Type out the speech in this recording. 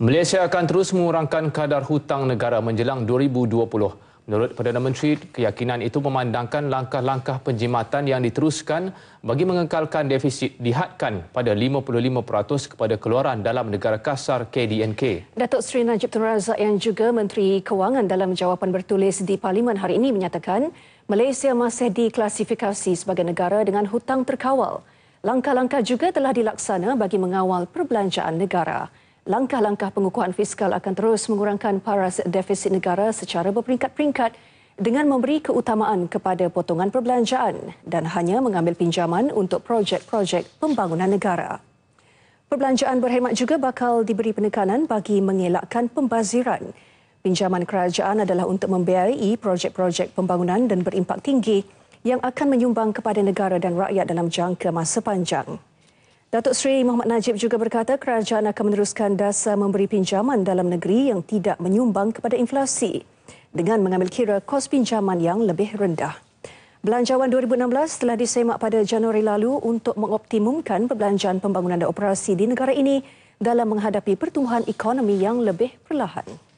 Malaysia akan terus mengurangkan kadar hutang negara menjelang 2020. Menurut Perdana Menteri, keyakinan itu memandangkan langkah-langkah penjimatan yang diteruskan bagi mengekalkan defisit dihadkan pada 55% kepada keluaran dalam negara kasar KDNK. Datuk Seri Najib Tun Razak yang juga Menteri Kewangan dalam jawapan bertulis di Parlimen hari ini menyatakan Malaysia masih diklasifikasi sebagai negara dengan hutang terkawal. Langkah-langkah juga telah dilaksana bagi mengawal perbelanjaan negara langkah-langkah pengukuhan fiskal akan terus mengurangkan paras defisit negara secara berperingkat-peringkat dengan memberi keutamaan kepada potongan perbelanjaan dan hanya mengambil pinjaman untuk projek-projek pembangunan negara. Perbelanjaan berhemat juga bakal diberi penekanan bagi mengelakkan pembaziran. Pinjaman kerajaan adalah untuk membiayai projek-projek pembangunan dan berimpak tinggi yang akan menyumbang kepada negara dan rakyat dalam jangka masa panjang. Datuk Seri Muhammad Najib juga berkata kerajaan akan meneruskan dasar memberi pinjaman dalam negeri yang tidak menyumbang kepada inflasi dengan mengambil kira kos pinjaman yang lebih rendah. Belanjawan 2016 telah disemak pada Januari lalu untuk mengoptimumkan perbelanjaan pembangunan dan operasi di negara ini dalam menghadapi pertumbuhan ekonomi yang lebih perlahan.